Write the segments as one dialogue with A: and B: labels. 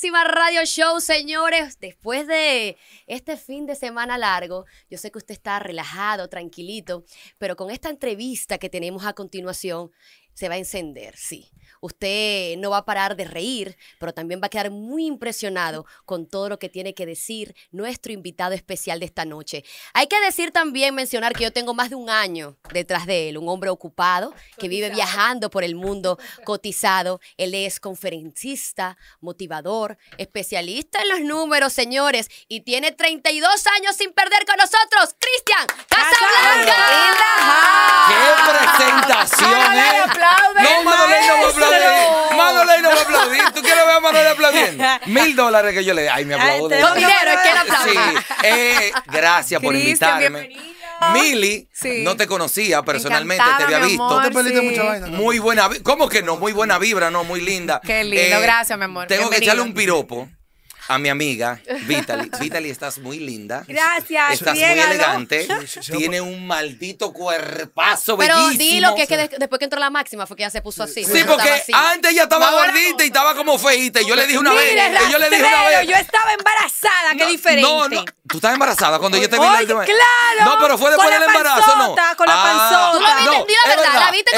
A: Máxima Radio Show, señores. Después de este fin de semana largo, yo sé que usted está relajado, tranquilito, pero con esta entrevista que tenemos a continuación, se va a encender, sí. Usted no va a parar de reír, pero también va a quedar muy impresionado con todo lo que tiene que decir nuestro invitado especial de esta noche. Hay que decir también, mencionar que yo tengo más de un año detrás de él, un hombre ocupado que vive viajando por el mundo cotizado. Él es conferencista, motivador, especialista en los números, señores, y tiene 32 años sin perder con nosotros, Cristian Casablanca.
B: ¡Qué presentación! No, Manoley no me a aplaudir. no me a aplaudir. ¿Tú quieres ver a Manoley aplaudiendo? Mil dólares que yo le dé. Ay, me aplaude. No dinero, quiero aplaudir. Sí. Eh, gracias por invitarme. Mili, no te conocía personalmente, te había visto. Te perdiste mucha vaina. Muy buena, ¿cómo que no? Muy buena vibra, no, muy linda. Qué lindo, eh, gracias, mi amor. Tengo que echarle un piropo a mi amiga Vitali. Vitali, estás muy linda. Gracias. Estás muy elegante. Tiene un maldito cuerpazo Pero bellísimo. dilo que es
A: que después que entró la máxima fue que ya se puso así. Sí, porque antes ya estaba
B: gordita y estaba como feita. Y yo le dije una vez. yo le dije una vez. Yo
A: estaba embarazada, qué
B: diferente. No, no. Tú estabas embarazada cuando yo te vi la Claro. No, pero fue después del embarazo, ah, panzota, ¿no? Con la panzota. Tú viste, no, la verdad, viste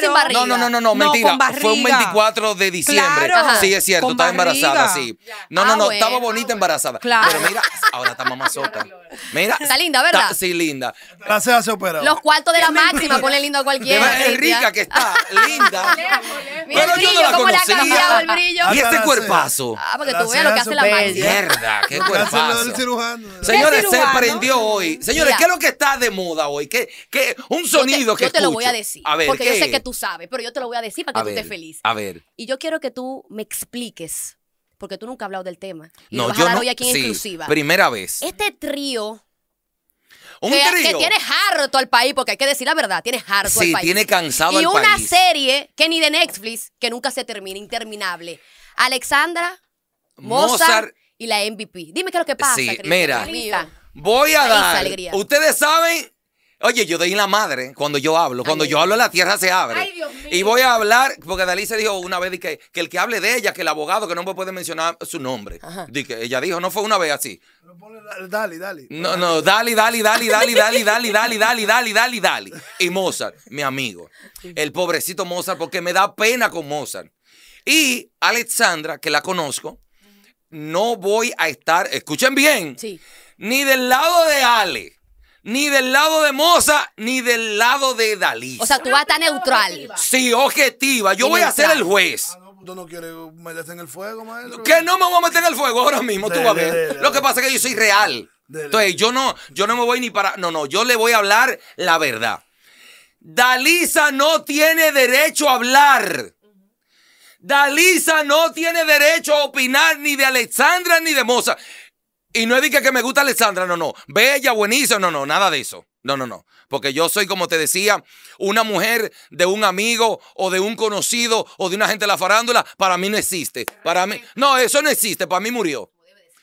B: sin barriga. No, no, no, no, mentira. fue un 24 de diciembre. Sí, es cierto, estaba embarazada, ah, sí. No, no, no, estaba bonita embarazada. Claro. Pero mira, ahora está mamazota. Mira. Está linda, ¿verdad? sí, linda. gracias a Los
A: cuartos de la máxima, ponle lindo a cualquiera. Es rica que está, linda. Pero yo no la conocía. Le ha el brillo.
C: Ah, y este cuerpazo. Ah, porque tú veas lo que hace la máxima. Mierda, qué cuerpazo. Señores, se prendió
B: hoy. Señores, ¿qué es lo que está de moda hoy? ¿Qué, qué, un sonido que Yo te lo voy a decir. porque yo sé que tú
A: sabes, pero yo te lo voy a decir para que tú estés feliz. A ver. Y yo quiero que tú me expliques porque tú nunca has hablado del tema. no, yo a no, hoy aquí en exclusiva. Primera vez. Este trío
B: un que, trío. que tiene
A: harto al país, porque hay que decir la verdad, tiene harto al país. Sí, tiene cansado y al país. Y una serie que ni de Netflix, que nunca se termina, interminable. Alexandra,
B: Mozart,
A: y la MVP. Dime qué es lo que pasa. Sí, mira,
B: voy a dar. Ustedes saben Oye, yo doy la madre cuando yo hablo. Cuando yo hablo, la tierra se abre. Ay, Dios mío. Y voy a hablar, porque Dalí se dijo una vez que, el que hable de ella, que el abogado, que no me puede mencionar su nombre. Que ella dijo, no fue una vez así.
C: dale, dale. No, no,
B: dale, dale, dale, dale, dale, dale, dale, dale, dale, dale, dale. Y Mozart, mi amigo. El pobrecito Mozart, porque me da pena con Mozart. Y Alexandra, que la conozco, no voy a estar, escuchen bien, ni del lado de Ale ni del lado de Moza, ni del lado de Dalí. O
A: sea, tú vas a estar neutral.
B: Sí, objetiva. Yo voy a ser el juez. Ah, tú no quieres meterte en el fuego, maestro. Que no me voy a meter en el fuego ahora mismo, tú a ver. Lo que pasa es que yo soy real. Entonces, yo no, yo no me voy ni para. No, no, yo le voy a hablar la verdad. Dalisa no tiene derecho a hablar. Dalisa no tiene derecho a opinar ni de Alexandra ni de Moza. Y no es que me gusta Alexandra, no, no. Bella, buenísima, no, no, nada de eso. No, no, no. Porque yo soy, como te decía, una mujer de un amigo o de un conocido o de una gente de la farándula. Para mí no existe. Para mí, no, eso no existe. Para mí murió.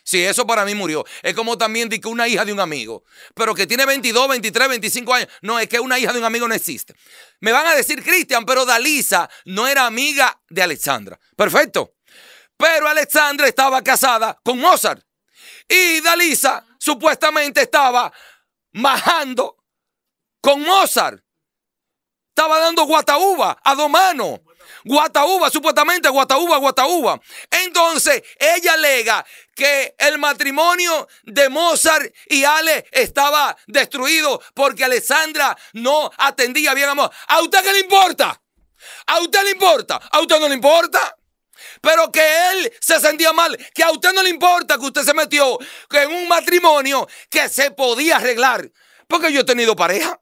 B: Sí, eso para mí murió. Es como también que una hija de un amigo, pero que tiene 22, 23, 25 años. No, es que una hija de un amigo no existe. Me van a decir, Cristian, pero Dalisa no era amiga de Alexandra. Perfecto. Pero Alexandra estaba casada con Mozart. Y Dalisa supuestamente estaba majando con Mozart. Estaba dando guataúba a dos manos. Guataúba, supuestamente Guataúba, Guataúba. Entonces, ella alega que el matrimonio de Mozart y Ale estaba destruido porque Alessandra no atendía bien a Mozart. ¿A usted qué le importa? ¿A usted le importa? ¿A usted no le importa? Pero que él se sentía mal, que a usted no le importa que usted se metió en un matrimonio que se podía arreglar. Porque yo he tenido pareja.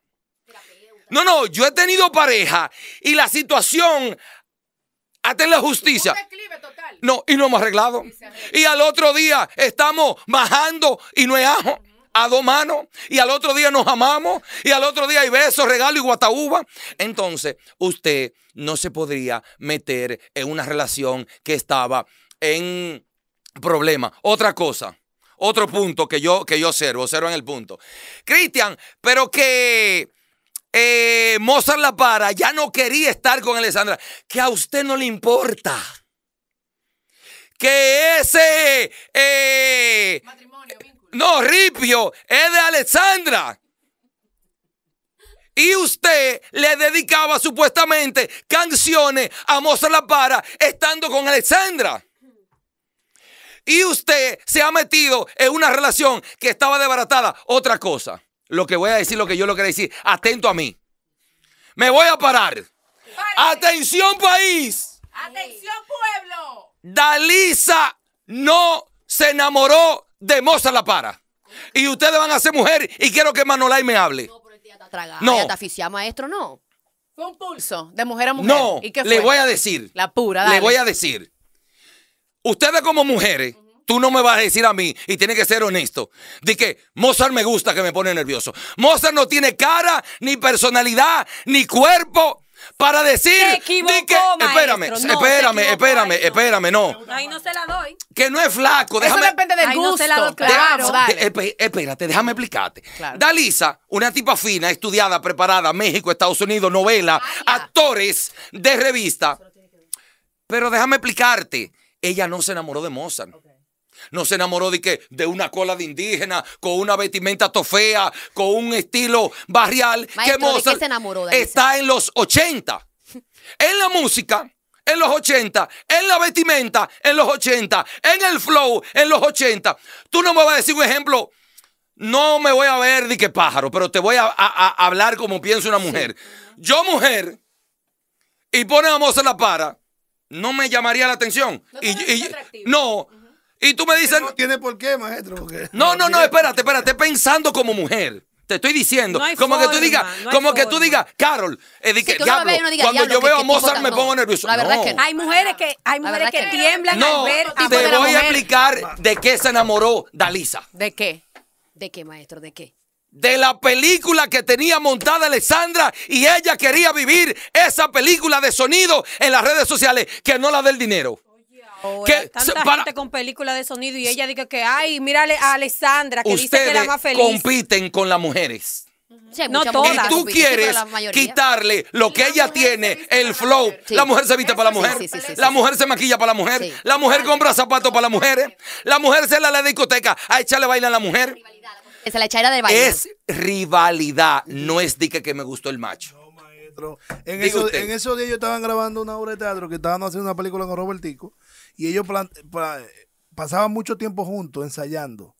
B: No, no, yo he tenido pareja y la situación hasta en la justicia. No, y no hemos arreglado. Y al otro día estamos bajando y no es ajo a dos manos y al otro día nos amamos y al otro día hay besos, regalos y guataúba. Entonces, usted no se podría meter en una relación que estaba en problema. Otra cosa, otro punto que yo, que yo observo, observo en el punto. Cristian, pero que eh, Mozart La Para ya no quería estar con Alessandra, que a usted no le importa. Que ese eh, no, Ripio, es de Alexandra. Y usted le dedicaba supuestamente canciones a Mozart La Para estando con Alexandra. Y usted se ha metido en una relación que estaba desbaratada. Otra cosa, lo que voy a decir, lo que yo lo quería decir, atento a mí. Me voy a parar.
C: Atención país. Atención pueblo.
B: Dalisa no se enamoró de Mozart La Para. Y ustedes van a ser mujeres y quiero que Manolay me hable. No, pero
A: ya está tragada, no. ya está maestro, no. Fue un pulso de mujer a mujer. No, ¿Y le voy a decir. La pura, Le voy a
B: decir. Ustedes como mujeres, tú no me vas a decir a mí, y tiene que ser honesto, de que Mozart me gusta que me pone nervioso. Mozart no tiene cara, ni personalidad, ni cuerpo, para decir. espérame, espérame, espérame, espérame, no.
D: Ahí no se la doy.
B: Que no es flaco. Déjame, Eso depende
D: del gusto. No se la doy, claro,
B: déjame, espérate, déjame explicarte. Da Lisa, una tipa fina, estudiada, preparada, México, Estados Unidos, novela, actores de revista. Pero déjame explicarte. Ella no se enamoró de Mozart. No se enamoró de que de una cola de indígena, con una vestimenta tofea, con un estilo barrial. qué que se
A: enamoró está
B: en los 80. En la música, en los 80. En la vestimenta, en los 80. En el flow, en los 80. Tú no me vas a decir un ejemplo. No me voy a ver de qué pájaro, pero te voy a, hablar como piensa una mujer. Yo, mujer, y pone a la para, no me llamaría la atención. No, y, no y tú me dices. No tiene por qué, maestro. No, no, no, espérate, espérate. Pensando como mujer. Te estoy diciendo, como que tú digas, como que tú digas, Carol, cuando yo veo a Mozart me pongo nervioso. La verdad es que
D: hay mujeres que hay mujeres que, tiemblan al ver te voy a
B: explicar de qué se enamoró Dalisa.
A: ¿De qué? ¿De qué, maestro? ¿De qué?
B: de la película que tenía montada Alessandra y ella quería vivir esa película de sonido en las redes sociales, que no la del dinero
D: que, tanta gente con película de sonido y ella dice que, ay, mírale a Alessandra que dice que la más feliz.
B: compiten con las mujeres.
D: no todas. Y tú quieres
B: quitarle lo que ella tiene, el flow. La mujer se viste para la mujer. la mujer se maquilla para la mujer. La mujer compra zapatos para la mujer La mujer se la la discoteca a echarle baile a la mujer.
C: Es la
B: rivalidad, no es dique que me gustó el macho.
C: En, eso, en esos días yo estaban grabando una obra de teatro que estaban haciendo una película con Robertico y ellos pasaban mucho tiempo juntos ensayando.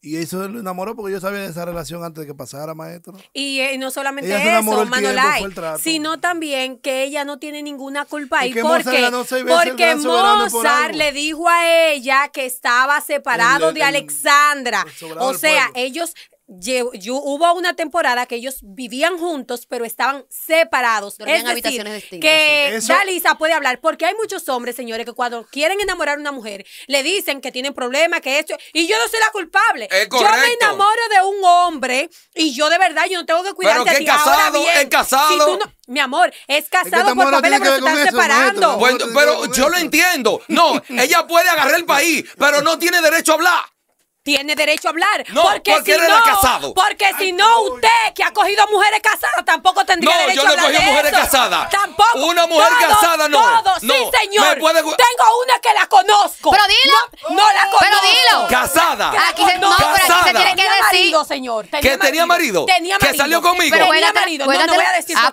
C: Y eso lo enamoró porque yo sabía de esa relación antes de que pasara, maestro.
D: Y, eh, no solamente eso, sino también que ella no tiene ninguna culpa y ¿Por qué? Porque Mozart le dijo a ella que estaba separado de Alexandra. O sea, ellos hubo una temporada que ellos vivían juntos, pero estaban separados. tenían distintas. Que ya Dalisa puede hablar, porque hay muchos hombres, señores, que cuando quieren enamorar a una mujer, le dicen que tienen problemas, que esto. Y yo no soy la culpable. yo me enamoro de un hombre y yo de verdad, yo no tengo que cuidar de ti. Casado, bien, es casado. mi amor, es casado por papeles, pero se están separando. pero
B: pues, yo lo entiendo. No, ella puede agarrar el país, pero no tiene derecho a hablar tiene derecho a hablar. porque, si no,
D: Porque si no, usted que ha cogido mujeres casadas tampoco tendría derecho a hablar. No, yo no he cogido mujeres casadas. Tampoco. Una mujer casada no. Todo, sí, señor. Tengo una que la conozco. Pero dilo. No, la conozco. Pero dilo.
B: Casada. Aquí
D: se, no, casada. Pero aquí se tiene que decir. señor. que tenía marido. Tenía marido. Que salió conmigo. Pero tenía marido. No, no voy a decir ah,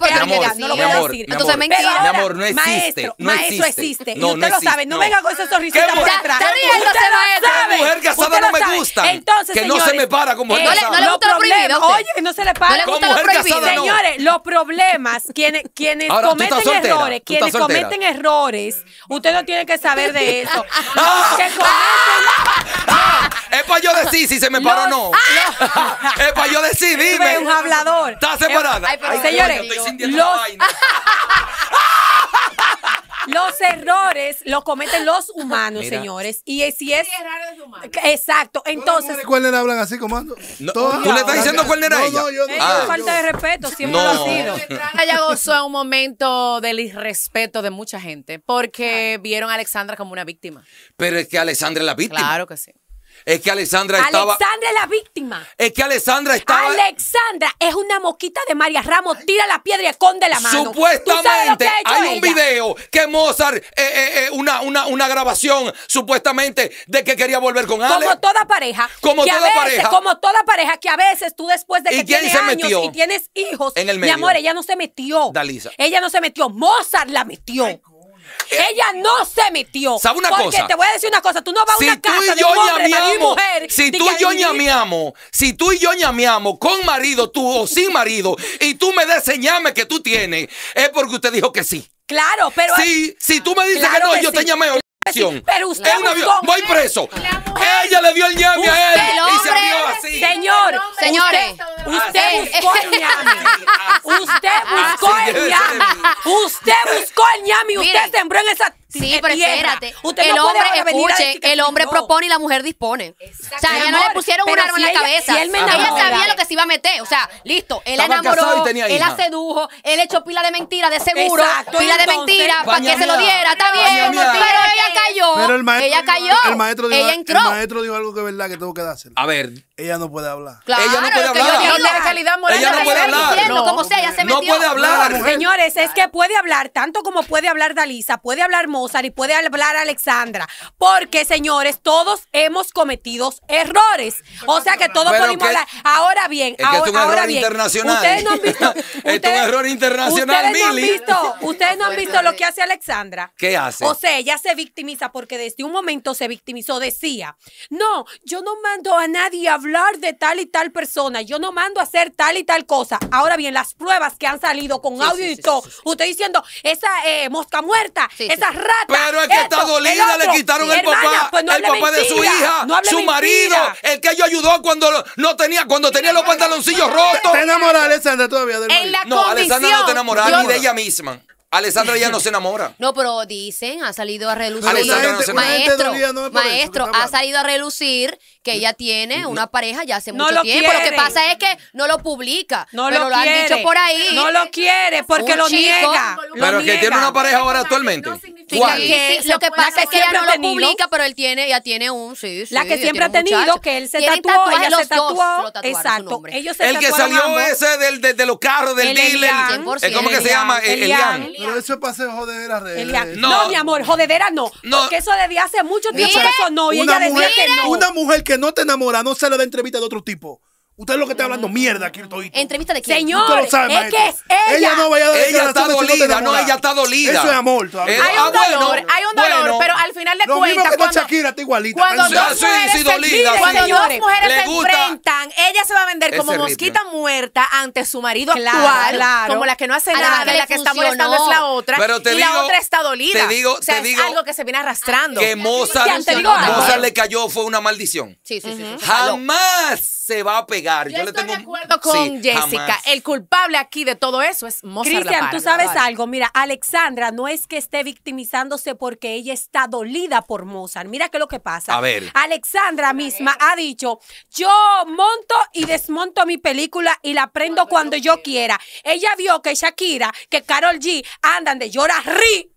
D: no lo voy a decir. Entonces me Mi amor, no existe. Maestro existe. Y usted lo sabe. No venga con esa sonrisita por atrás. Usted lo sabe. Mujer casada no me gusta gustan. Entonces, que no se me para como mujer eh, No le, no le gusta lo prohibido. Oye, no se le para. No le gusta lo prohibido. Señores, los problemas, quienes, quienes Ahora, cometen errores, quienes cometen errores, usted no tiene que saber de eso.
B: Ah. que cometen... Ah. Ah. Es para yo decir si se me paró o no. es para yo decir, dime. un hablador. Está separada. Ay, Ay, señores, los
D: los errores los cometen los humanos, señores. Y es- si es. Exacto. Entonces. ¿Cuál le hablan así, comando?
B: No, ¿Tú le estás diciendo cuál no, ella? No, yo Es una ah, falta
A: de respeto,
D: siempre lo ha sido.
A: Ella gozó en un momento del irrespeto de mucha gente porque vieron a Alexandra como una víctima.
B: Pero es que Alexandra es la víctima. Claro que sí. Es que Alexandra estaba. Alexandra
A: es la víctima.
B: Es que Alexandra estaba.
D: Alexandra es una mosquita de María Ramos. Tira la piedra y esconde la mano. Supuestamente hay un
B: video que Mozart, eh, eh, eh, una, una, grabación, supuestamente, de que quería volver con Alex. Como
D: toda pareja. Como toda pareja. Como toda pareja, que a veces tú después de que tienes años y tienes hijos. En el medio. Mi amor, ella no se metió. Dalisa. Ella no se metió. Mozart la metió. Eh, Ella no se metió. sabes una porque cosa? te voy a decir una cosa. Tú no vas a una casa de mujer. Si tú y yo ñameamos,
B: si tú y yo ñameamos con marido tú o sin marido y tú me des ñame que tú tienes, es porque usted dijo que sí. Claro, pero. si tú me dices que no, yo te ñameo pero usted Voy preso. Ella le dio el ñame a él. y se vio así.
A: Señor, señores. Usted, buscó el ñame. Usted buscó el
D: ñame. Usted buscó el ñame. Usted sembró en esa Sí, eh, pero espérate. el hombre, escuche, el hombre
A: propone y la mujer dispone.
D: O sea, ya no le pusieron un arma en la cabeza.
A: ella sabía lo que se iba a meter. O sea, listo. Él enamoró, él la sedujo, él echó pila de mentiras, de seguro. pila de mentiras para que se lo diera. Está bien, pero ella cayó. Pero el maestro, ella cayó. El maestro dijo, El
C: maestro dijo algo que es verdad que tengo que dárselo. A ver. Ella no puede hablar. ella no puede hablar. ella no puede hablar. no. Señores,
D: es que puede hablar tanto como puede hablar Dalisa, puede hablar Mozart y puede hablar Alexandra. Porque, señores, todos hemos cometido errores. O sea que todos podemos hablar. Ahora bien, ahora, es un error internacional. Ustedes no han
B: visto. es un error internacional, ustedes No han visto,
D: ustedes no han visto lo que hace Alexandra. ¿Qué hace? O sea, ella se victimiza porque desde un momento se victimizó. Decía, no, yo no mando a nadie a hablar de tal y tal persona, yo no mando a hacer tal y tal cosa. Ahora bien, las pruebas que han salido con audio y todo, usted diciendo, esa eh, mosca muerta, esa rata. Pero el que está dolida le quitaron
B: el papá, pues el papá de su hija, su marido, el que yo ayudó cuando no tenía, cuando tenía los pantaloncillos rotos. Te enamora
C: Alessandra todavía no, Alessandra no te ni de
B: ella misma. Alessandra ya no se enamora.
A: No, pero dicen, ha salido a relucir.
C: Maestro, ha
A: salido a relucir que ella tiene una pareja ya hace mucho tiempo. Lo que pasa es que no lo publica. No pero lo, han dicho por ahí. No lo quiere porque lo niega.
D: Pero que tiene una pareja
B: ahora actualmente lo que pasa es que ella no lo publica,
A: pero él tiene, ya tiene un, sí, La que siempre ha tenido, que él se tatuó, ella se tatuó. exacto.
D: el que salió ese del,
B: de, los carros, del dealer. ¿Cómo que se llama?
D: E- Elian. Pero eso es para jodedera No, mi amor, jodedera no. Porque eso desde hace mucho tiempo eso no. Y ella no. Una
C: mujer que no te enamora no se le da entrevista de otro tipo. Usted es lo que está hablando mierda aquí todo.
A: ¿Entrevista de quién? Señor, es que ella.
C: Ella no vaya a decir. Ella está dolida, no, ella está dolida. Eso es amor eh, ah, hay un dolor, hay un dolor, pero al final de cuentas, cuando, está igualita. cuando Sí, dos sí, mujeres dolida, enfrentan, cuando dos mujeres se enfrentan,
A: ella
D: se va a vender como mosquita muerta ante su marido Claro, actual, claro. como la que no hace nada, que la que está molestando es la otra, Pero te y la otra está dolida. te digo- te es algo
A: que se viene arrastrando.
D: que
B: moza Mozart le cayó fue una maldición.
A: Sí, sí, sí.
B: Jamás se va a pegar. Yo, le estoy tengo... de acuerdo con Jessica.
D: El culpable aquí de todo eso es Mozart. Cristian, tú sabes algo. Mira, Alexandra no es que esté victimizándose porque ella está dolida por Mozart. Mira qué es lo que pasa. A ver. Alexandra misma ha dicho: Yo monto y desmonto mi película y la prendo cuando, yo quiera. quiera. Ella vio que Shakira, que Carol G andan de llorar, ri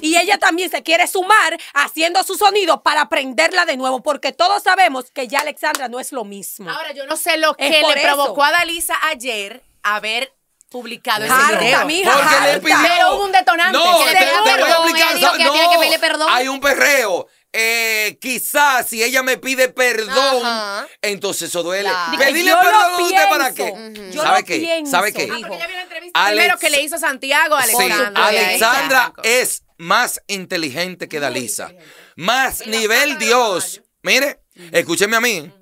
D: y ella también se quiere sumar haciendo su sonido para prenderla de nuevo, porque todos sabemos que ya Alexandra no es lo mismo. Ahora, yo no sé lo
A: que le provocó a Dalisa ayer haber publicado
D: ese video. Mija,
B: porque le Pero hubo un detonante. No, le a Hay un perreo. Eh, quizás si ella me pide perdón, entonces eso duele. Pedirle perdón a usted para qué. ¿Sabe qué? Pienso, ¿Sabe qué? la
A: entrevista primero que le hizo Santiago a Alexandra. Sí.
B: Alexandra es más inteligente que Dalisa. Más nivel Dios. Mire, escúcheme a mí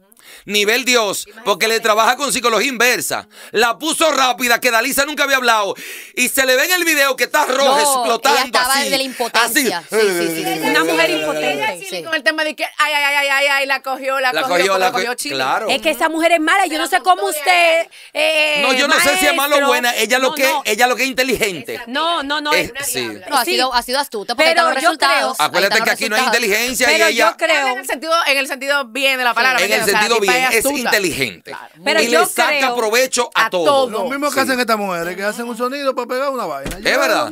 B: nivel Dios, porque le trabaja con psicología inversa. La puso rápida, que Dalisa nunca había hablado. Y se le ve en el video que está roja, explotando. estaba así, de
A: la impotencia. Sí, sí, sí, Una mujer impotente. Sí. Con el tema de que, ay, ay, ay, ay, ay, la cogió, la,
B: cogió, la cogió, cogió Claro. Es
A: que esa mujer es mala. Yo
D: no sé cómo usted. Eh, no, yo no sé si es mala o buena. Ella lo que,
B: ella lo que es inteligente. No, no, no. sí.
D: ha, sido,
A: astuta. Porque pero los resultados.
B: Creo, acuérdate que aquí no hay inteligencia. ella, yo
A: creo. En el sentido, en el sentido bien de la
D: palabra. En el sentido
B: bien es inteligente y le saca provecho a, todos todo. mismos Lo mismo que hacen
C: estas mujeres, que hacen un sonido para pegar una vaina. es verdad.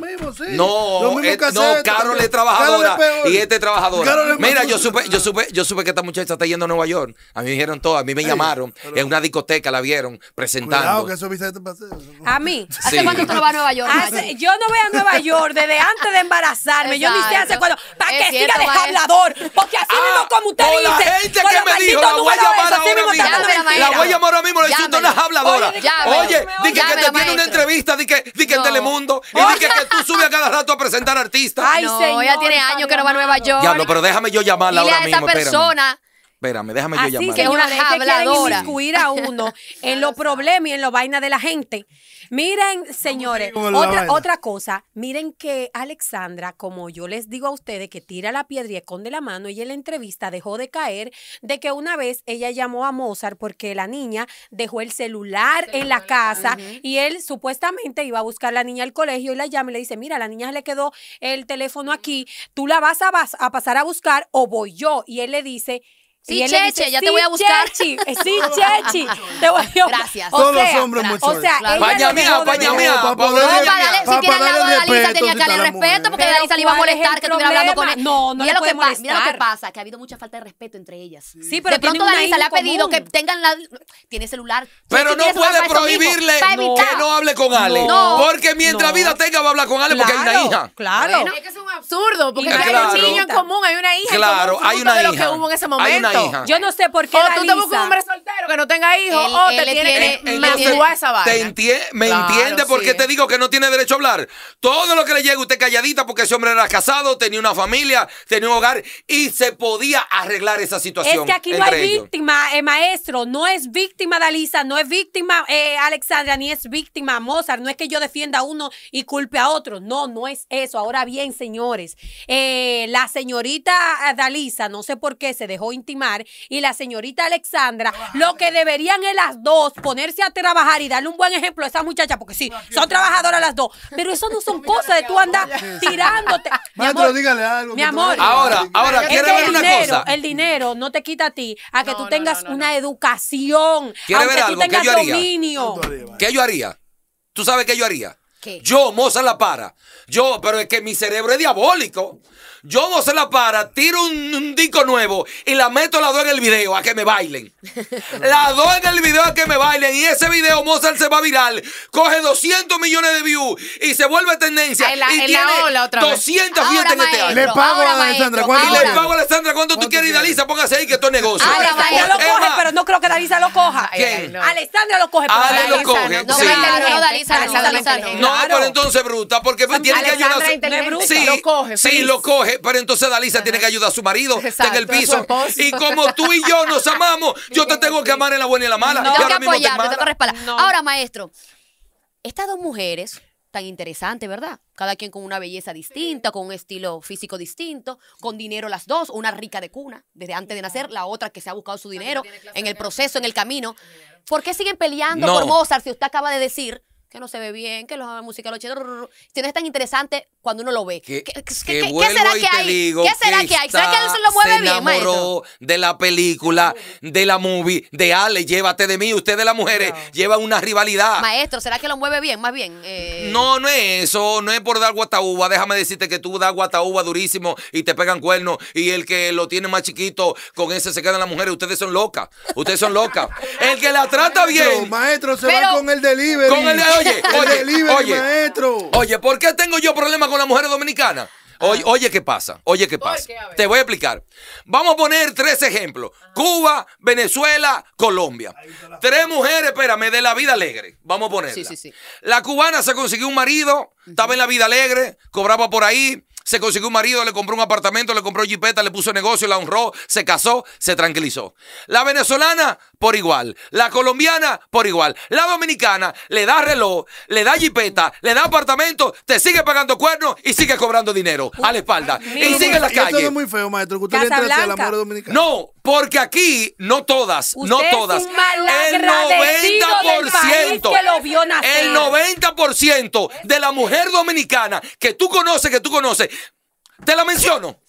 C: No, eh, no, Carol es trabajadora y este es trabajadora. Mira,
B: yo supe, yo supe, yo supe que esta muchacha está yendo a Nueva York. A mí me dijeron todo, a mí me llamaron en una discoteca, la vieron presentando. que
C: eso viste este paseo.
D: A mí. ¿Hace cuánto tú no vas a Nueva York? yo no voy a Nueva York desde antes de embarazarme. Yo ni hace cuándo. Para que siga de hablador, porque así ah, mismo como usted dice. La gente que me dijo, la voy a llamar la voy a llamar ahora mismo, le insulto una
B: habladora. Oye, di que te tiene una entrevista, di que en Telemundo, y di que tú subes a cada rato a presentar artistas. Ay, no, ella
A: tiene años que no va a Nueva York. Diablo,
B: pero déjame yo llamarla ahora mismo. a persona espérame, déjame yo llamar. que es una habladora.
A: a uno
D: en los problemas y en los vainas de la gente. Miren, señores, otra, cosa, miren que Alexandra, como yo les digo a ustedes, que tira la piedra y esconde la mano, y en la entrevista dejó de caer de que una vez ella llamó a Mozart porque la niña dejó el celular en la casa y él supuestamente iba a buscar a la niña al colegio y la llama y le dice, mira, la niña le quedó el teléfono aquí, tú la vas a, vas a pasar a buscar o voy yo. Y él le dice, Sí, Cheche, ya te voy a buscar. sí, Chechi, te voy
C: a Gracias. Todos los hombres muchachos. O sea, paña mía, paña mía, No, si tiene al lado a Dalisa, tenía que darle respeto porque Dalisa le iba a molestar que estuviera hablando con él. No, no mira lo que Mira lo que pasa,
A: que ha habido mucha falta de respeto entre ellas. Sí, mm. pero de pronto Dalisa le ha pedido que tengan la. Tiene celular. Pero no puede prohibirle que no hable con
B: Ale. Porque mientras vida tenga va a hablar con Ale porque hay una hija.
A: Claro absurdo,
B: porque hay un niño en común, hay una hija. Claro, hay una hija. lo que hubo en ese momento. Yo
D: no sé por qué. O tú te buscas un hombre soltero que no tenga hijos, o te tiene que a esa
A: vaina.
B: Te ¿Me entiende por qué te digo que no tiene derecho a hablar? Todo lo que le llega usted calladita, porque ese hombre era casado, tenía una familia, tenía un hogar y se podía arreglar esa situación. Es que aquí no hay
D: víctima, eh, maestro. No es víctima Dalisa, no es víctima eh, Alexandra, ni es víctima Mozart. No es que yo defienda a uno y culpe a otro. No, no es eso. Ahora bien, señor. Eh, la señorita Dalisa, no sé por qué, se dejó intimar. Y la señorita Alexandra, lo que deberían es las dos ponerse a trabajar y darle un buen ejemplo a esa muchacha, porque sí, son trabajadoras las dos. Pero eso no son cosas de tú andar tirándote.
C: Mi amor. Ahora, ahora, quiero ver
B: una cosa. El
D: dinero no te quita a ti a que tú tengas una educación. A ver tú tengas dominio.
B: ¿Qué yo haría? ¿Tú sabes qué yo haría? Yo, Mozart La Para. Yo, pero es que mi cerebro es diabólico. Yo, Mozart La Para, tiro un, disco nuevo y la meto la do en el video a que me bailen. la do en el video a que me bailen. Y ese video, Mozart se va viral. Coge 200 millones de views y se vuelve tendencia. y tiene 200 fiestas en este año. Le pago a Alessandra. ¿Cuánto y ah, le pago a Alessandra cuando tú quieres y Dalisa, póngase ahí que esto es negocio. Alessandra lo coge,
D: pero no creo que Dalisa lo coja. ¿Qué? Alessandra lo coge. Pero ah, lo coge.
B: No,
A: Dalisa,
D: no claro. Ah, pero
B: entonces bruta, porque tiene que ayudar a su Sí, lo coge. Sí, lo coge, pero entonces Dalisa tiene que ayudar a su marido en el piso. Y como tú y yo nos amamos, yo te tengo que amar en la buena y en la mala. ahora
A: mismo te, Ahora, maestro, estas dos mujeres tan interesantes, ¿verdad? Cada quien con una belleza distinta, con un estilo físico distinto, con dinero las dos, una rica de cuna desde antes de nacer, la otra que se ha buscado su dinero en el proceso, en el camino. ¿Por qué siguen peleando por Mozart si usted acaba de decir que no se ve bien, que los música los Si no es tan interesante cuando uno lo ve.
B: ¿Qué, será que hay? ¿Qué será que hay? ¿Será que él se lo mueve bien, maestro? de la película, de la movie, de Ale, llévate de mí. Ustedes las mujeres lleva llevan una rivalidad.
A: Maestro, ¿será que lo mueve bien? Más bien. Eh,
B: no, no es eso. No es por dar guataúba. Déjame decirte que tú das guataúba durísimo y te pegan cuernos. Y el que lo tiene más chiquito, con ese se quedan las mujeres. Ustedes son locas. Ustedes son locas. el que la trata bien.
C: maestro, se va con el delivery. Con el oye, oye, oye,
B: Oye, ¿por qué tengo yo problemas con las mujeres dominicanas? Ah. Oye, oye, ¿qué pasa? Oye, ¿qué pasa? Te voy a explicar. Vamos a poner tres ejemplos. Ah. Cuba, Venezuela, Colombia. Tres mujeres, espérame, de la vida alegre. Vamos a ponerla. La cubana se consiguió un marido, estaba en la vida alegre, cobraba por ahí, se consiguió un marido, le compró un apartamento, le compró jipeta, le puso negocio, la honró, se casó, se tranquilizó. La venezolana, por igual. La colombiana, por igual. La dominicana, le da reloj, le da jipeta, le da apartamento, te sigue pagando cuernos y sigue cobrando dinero a la espalda. y sigue en las calles. No, porque aquí, no todas, no todas. el 90%. El 90% de la mujer dominicana que tú conoces, que tú conoces, te la menciono.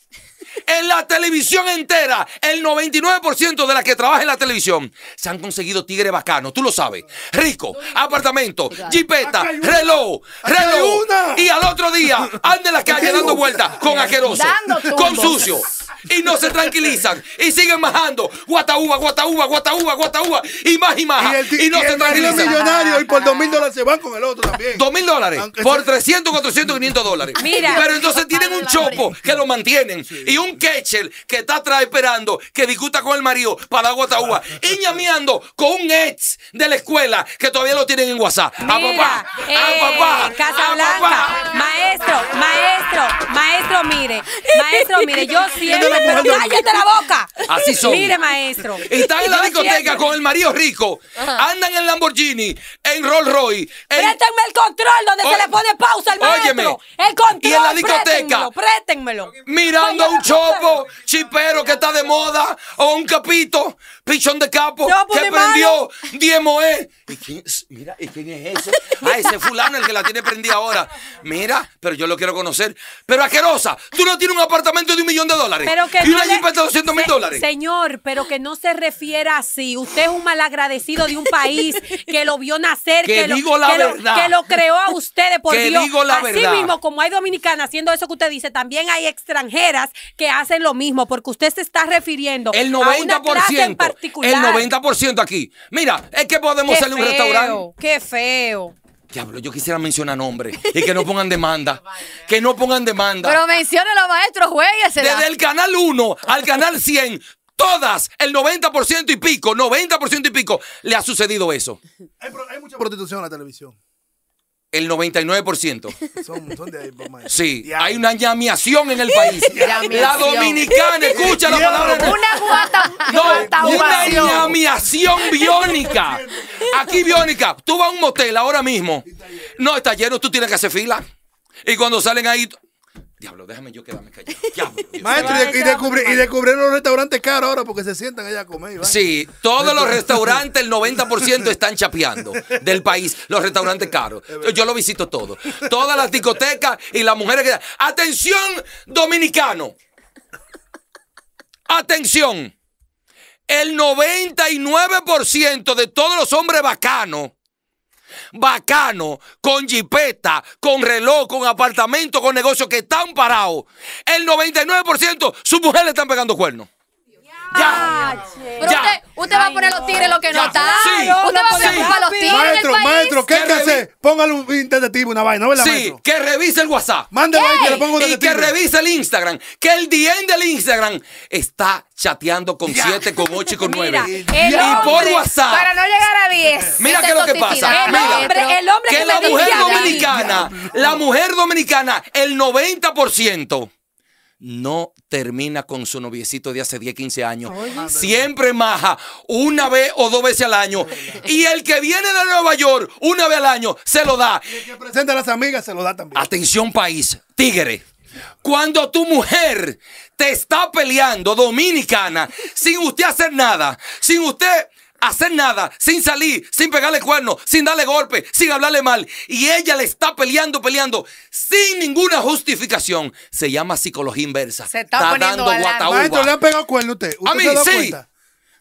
B: En la televisión entera, el 99% de las que trabaja en la televisión se han conseguido tigre bacano, tú lo sabes. Rico, apartamento, jipeta, reloj, reloj. Y al otro día anda en la calle dando vueltas con asqueroso, con sucio. Y no se tranquilizan y siguen majando. Guataúba, guataúba, guataúba, guataúba. Y más y más. Y, no se tranquilizan. millonario y por dos
C: mil dólares se van con el otro también. Dos mil dólares.
B: Por 300, 400, 500 dólares. Pero entonces tienen un chopo que lo mantienen. Y un un que está atrás esperando que discuta con el marido para dar uva y ñameando con un ex de la escuela que todavía lo tienen en WhatsApp. ¡A papá!
D: ¡A eh, papá! casa a papá. maestro, maestro, maestro, mire, maestro, mire, yo siempre... ¡Cállate la boca! Así son. Mire, maestro. Están en la discoteca con el marido
B: rico, andan en Lamborghini, en Rolls Royce. En... el control donde se le pone pausa al maestro. El control, y en la discoteca, Mirando a un show chipero que está de moda, o un capito, pichón de capo, pues, que prendió Diemo mira, ¿y quién es ese? Ah, ese fulano el que la tiene prendida ahora. Mira, pero yo lo quiero conocer. Pero asquerosa, tú no tienes un apartamento de un millón de dólares. que y una no 200 mil dólares.
D: Señor, pero que no se refiera así. Usted es un malagradecido de un país que lo vio nacer, que, lo, la verdad. que lo creó a ustedes, por Dios. así mismo, como hay dominicanas haciendo eso que usted dice, también hay extranjeras que hacen lo mismo, porque usted se está refiriendo el 90%, en
B: particular. El 90% aquí. Mira, es que podemos hacerle un restaurante.
A: Qué feo.
B: Diablo, yo quisiera mencionar nombres y que no pongan demanda. que no pongan demanda. Pero
A: menciona los maestros jueguese. Desde el
B: canal 1 al canal 100, todas, el 90% y pico, 90% y pico, le ha sucedido eso.
C: hay mucha prostitución en la televisión
B: el 99%. Son, montón de ahí, Sí, hay una llamiación en el país. la dominicana, escucha la palabra. Una
A: guata. No, una llamiación biónica.
B: Aquí biónica, tú vas a un motel ahora mismo. No, está lleno, tú tienes que hacer fila. Y cuando salen ahí, Diablo, déjame
C: yo quedarme callado. Maestro, y, los restaurantes caros ahora porque se sientan allá a comer.
B: Sí, todos los restaurantes, el 90% están chapeando del país, los restaurantes caros. Yo lo visito todo. Todas las discotecas y las mujeres que... ¡Atención, dominicano! ¡Atención! El 99% de todos los hombres bacanos bacano, con jipeta, con reloj, con apartamento, con negocio, que están parados. El 99% sus mujeres están pegando cuernos
A: ya. Ah, Pero usted, usted va a poner los tigres lo que no está. Usted va
C: a poner los tigres. Maestro, maestro, ¿qué hay que hacer? Póngale un intentativo, este una vaina, ¿verdad, Sí, que revise
B: el WhatsApp. Mándelo ahí que le pongo un Y que revise el Instagram. Que el DM del Instagram está chateando con 7, con 8 y con 9. Y por WhatsApp. Para no llegar a 10. Mira qué es lo que pasa. El hombre, el hombre que, que la mujer dominicana, la mujer dominicana, el 90% no termina con su noviecito de hace 10, 15 años. Siempre maja, una vez o dos veces al año. Y el que viene de Nueva York, una vez al año, se lo da. Y el que presenta a las amigas, se lo da también. Atención país, tigre. Cuando tu mujer te está peleando, dominicana, sin usted hacer nada, sin usted hacer nada, sin salir, sin pegarle cuerno, sin darle golpe, sin hablarle mal. Y ella le está peleando, peleando, sin ninguna justificación. Se llama psicología inversa. Se está, está poniendo dando guataúba. Maestro, ¿le han pegado
C: cuerno a usted? a mí, sí.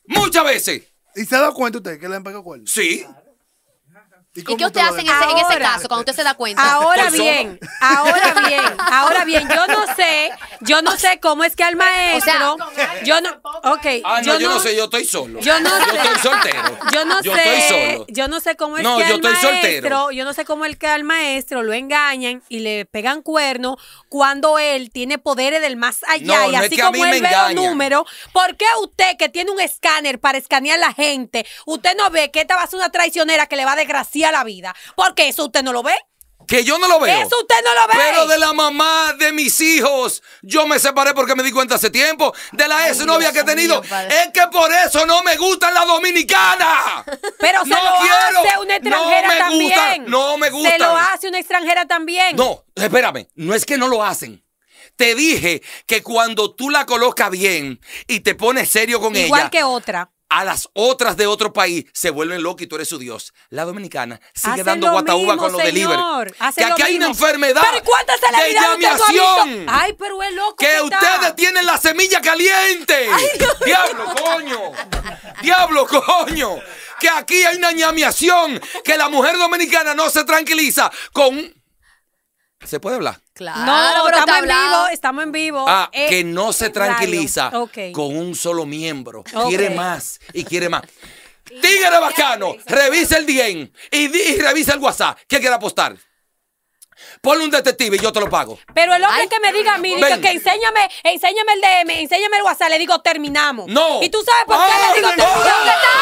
C: Muchas veces. ¿Y se ha dado cuenta usted que le han pegado cuerno? Sí.
A: ¿Y, qué usted hace en ese, caso cuando usted se da cuenta? Ahora
D: bien, ahora bien, ahora bien, yo no sé, yo no sé cómo es que al maestro, yo no, ok. Ah, yo, no, sé, yo estoy
B: solo. Yo no sé. Yo estoy soltero. Yo no sé.
D: Yo no sé cómo es que yo al maestro, yo no sé cómo el que al maestro lo engañan y le pegan cuerno cuando él tiene poderes del más allá y así como él ve los números, ¿por qué usted que tiene un escáner para escanear a la gente, usted no ve que esta va a ser una traicionera que le va a desgraciar? a la vida. Porque eso usted no lo ve.
B: Que yo no lo veo. Eso usted no lo ve. Pero de la mamá de mis hijos, yo me separé porque me di cuenta hace tiempo. De la novia que he tenido. es que por eso no me gusta la dominicana. Pero se lo hace una extranjera me también. no me gusta. Se lo hace
D: una extranjera también. No,
B: espérame. No es que no lo hacen. Te dije que cuando tú la colocas bien y te pones serio con ella. Igual que otra a las otras de otro país se vuelven locos y tú eres su Dios. La dominicana sigue dando guataúba con los delivery.
D: que aquí hay una enfermedad ¿Pero Ay, pero es loco. Que ustedes
B: tienen la semilla caliente. Diablo, coño. Diablo, coño. Que aquí hay una ñamiación. Que la mujer dominicana no se tranquiliza con ¿Se puede hablar?
C: Claro, no, estamos en vivo,
D: estamos en vivo. Ah, eh, que no se tranquiliza
B: con un solo miembro. Quiere más y quiere más. Tigre bacano, revisa el DM y, revisa el WhatsApp. ¿Qué quiere apostar? Ponle un detective y yo te lo pago.
D: Pero el hombre que me diga a mí, que enséñame, enséñame el DM, enséñame el WhatsApp, le digo terminamos. No. Y tú sabes por qué le digo
B: terminamos.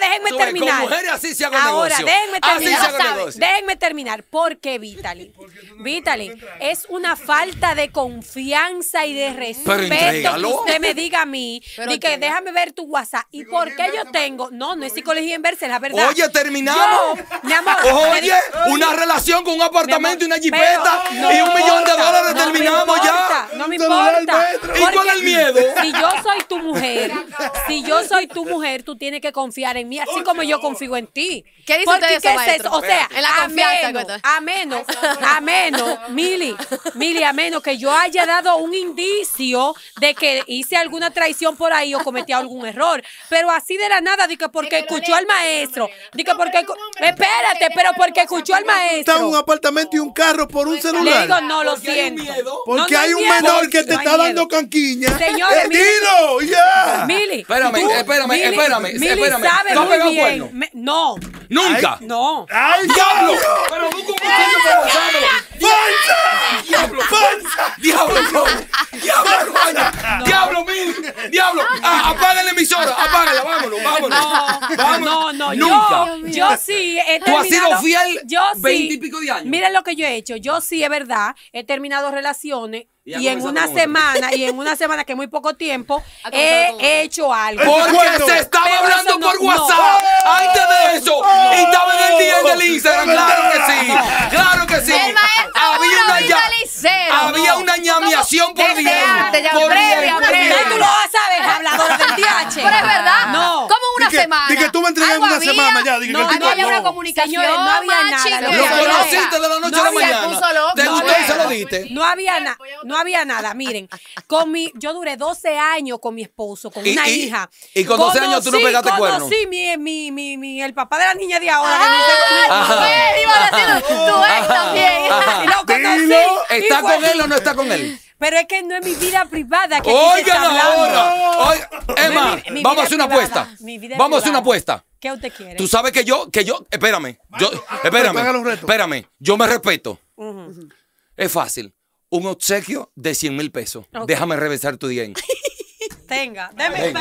D: déjenme terminar. mujeres
B: así se Ahora,
D: déjenme terminar. Porque ¿Por qué, Vitali? Vitali, es una falta de confianza y de respeto que usted me diga a mí. y que déjame ver tu WhatsApp. ¿Y por qué yo tengo? No, no es psicología inversa, es la verdad. Oye, terminamos. Oye, una
B: relación con un apartamento y una jipeta y un millón de dólares terminamos ya. No me importa. ¿Y cuál el miedo? Si yo
D: soy tu mujer, si yo soy tu mujer, tú tienes que confiar en mí así oh, como yo confío en ti. ¿Qué dice usted eso, es O sea, en la a menos, a menos, Mili, Mili, a menos que yo haya dado un indicio de que hice alguna traición por ahí o cometí algún error. Pero así de la nada, dije, porque escuchó al maestro. Dije, porque, espérate, pero porque escuchó al maestro. en un
C: apartamento y un carro por un celular. Le digo,
D: no, lo siento. Porque hay un menor que te está dando
C: canquiña. Señores, eh, Mili. Mili. Espérame, espérame, espérame. Mili
D: no. ¿Nunca? no. diablo! Pero
C: ¡Diablo! ¡Diablo, ¡Diablo, ¡Diablo, Mil!
B: ¡Diablo! Ah, apaga la emisora! ¡Apágala! ¡Vámonos, vámonos! No, vámonos. no, no. Nunca. Yo, sí he terminado... Tú has sido fiel veintipico
D: sí, de años. Mira lo que yo he hecho. Yo sí, es verdad, he terminado relaciones y, en una semana, y en una semana que es muy poco tiempo, he hecho algo. Porque se estaba hablando por WhatsApp antes de eso.
C: y estaba en el día del Instagram. Claro
B: que sí.
C: Claro que sí había una, ya, había una ñamiación por dinero. Por previa, previa. Tú lo
D: sabes, hablador del TH Pero es verdad. No. ¿Cómo que, Dije, tú me entregas en una semana ya. no, había una comunicación. no había nada. Lo conociste de la noche a mañana. Te gustó y se lo No había nada. No había nada. Miren, con mi, yo duré 12 años con mi esposo, con una hija. Y con 12 años tú no pegaste cuernos. Sí, mi, mi, mi, el papá de la niña de ahora. Pues,
B: tú ex también. ¿Está con él o no está con él?
D: Pero es que no es mi vida privada que Oigan ahora.
B: Oiga, Emma, vamos a hacer una apuesta vamos a hacer una apuesta.
D: ¿Qué usted quiere? Tú
B: sabes que yo, que yo, espérame, yo, espérame, espérame, yo me respeto. Es fácil. Un obsequio de 100 mil pesos. Déjame revisar tu dinero.
D: venga démelo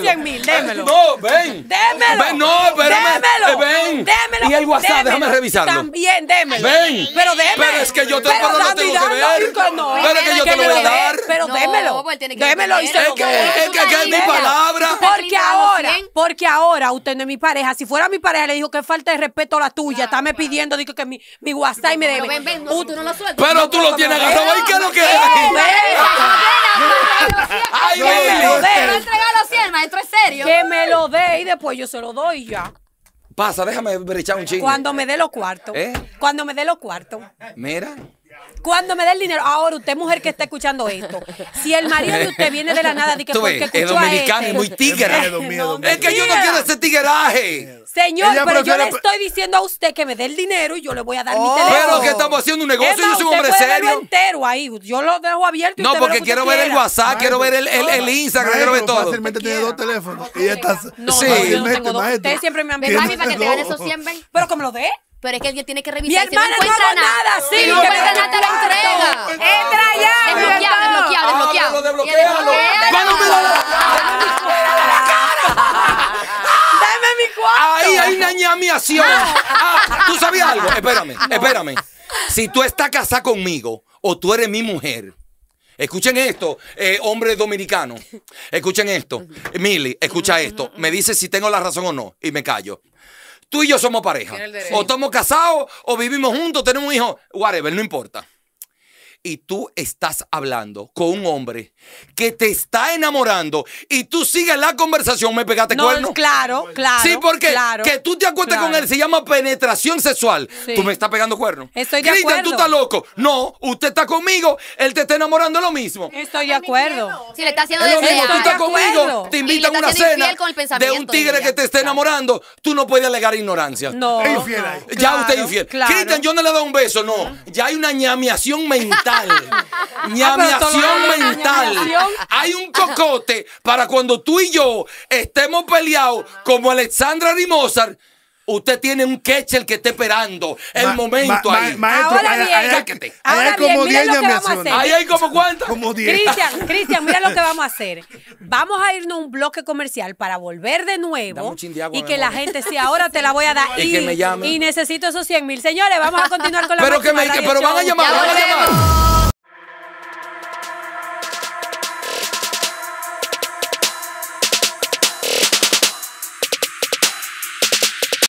D: 100 mil, démelo. No, ven. Démelo. Ven, no, espérame. Démelo. Ven. Démelo. Y el WhatsApp, déjame revisarlo. También, démelo. Ven. Pero démelo. Pero es que yo te, pero tengo que ver. No, pero es que yo te lo voy a dar. Pero démelo. Pues, démelo y se Es que es mi palabra. Porque ahora, porque ahora usted no es mi pareja. Si fuera mi pareja, le dijo que falta de respeto a la tuya. Está me pidiendo, dijo que mi, WhatsApp y me debe. Ven, tú no lo sueltas. Pero tú lo tienes agarrado ¿y ¿qué es lo que es?
B: Ay, lo este.
D: maestro es serio. Que me lo dé y después yo se lo doy ya.
B: Pasa, déjame brechar un chingo. Cuando
D: me dé los cuartos. ¿Eh? Cuando me dé los cuartos. Mira. Cuando me dé el dinero, ahora usted, mujer que está escuchando esto, si el marido de usted viene de la nada, que porque
B: escuchó el dominicano este, muy tigre. es que yo no quiero ese tigueraje.
D: Señor, pero yo le estoy diciendo a usted que me dé el dinero y yo le voy a dar mi oh, teléfono. Pero que estamos haciendo un negocio, y yo soy un hombre serio. entero ahí, yo lo dejo abierto. No, porque quiero ver el WhatsApp,
C: quiero ver el, el, Instagram, quiero ver todo. Fácilmente tiene dos teléfonos. Y No, sí, no, no tengo dos. Ustedes siempre me han visto. para que te den eso
A: siempre. Pero que me lo dé. Pero es que alguien tiene que revisar. Mi si no encuentra nada, sí, si no encuentra nada, te lo entrega. Entra
D: ya. Desbloqueado, desbloqueado, desbloqueado. Ah, desbloquealo. Dame mi cuarto. Ahí hay una ñamiación. Ah, ¿Tú sabías algo? Espérame,
B: espérame. Si tú estás casada conmigo o tú eres mi mujer, Escuchen esto, eh, hombre dominicano. Escuchen esto. Mili, escucha esto. Me dice si tengo la razón o no. Y me callo tú y yo somos pareja. O estamos casados, o vivimos juntos, tenemos un hijo, whatever, no importa y tú estás hablando con un hombre que te está enamorando y tú sigues la conversación, me pegaste cuerno.
D: Claro, claro. Sí, porque que
B: tú te acuestes con él se llama penetración sexual. Tú me estás pegando cuerno. Estoy de Christian, acuerdo. tú estás loco. No, usted está conmigo, él te está enamorando lo mismo. Estoy de acuerdo.
A: Si le está
D: haciendo
B: es lo mismo, tú estás conmigo, te invitan a una cena de un tigre que te está enamorando, tú no puedes alegar ignorancia. No. Ya usted es infiel. Cristian, yo no le doy un beso, no. Ya hay una ñameación mental mental. Ah, Hay un cocote para cuando tú y yo estemos peleados como Alexandra y Usted tiene un el que esté esperando el momento ahí. maestro, ahora bien, ahí, ahí, ahora hay como 10 de Ahí hay como cuántas. Como 10. Cristian, Cristian, mira lo que vamos
D: a hacer. Vamos a irnos a un bloque comercial para volver de nuevo y que la gente, si ahora te la voy a dar y, y necesito esos 100 mil. Señores, vamos a continuar con la Pero, que me, pero van a llamar, van a llamar.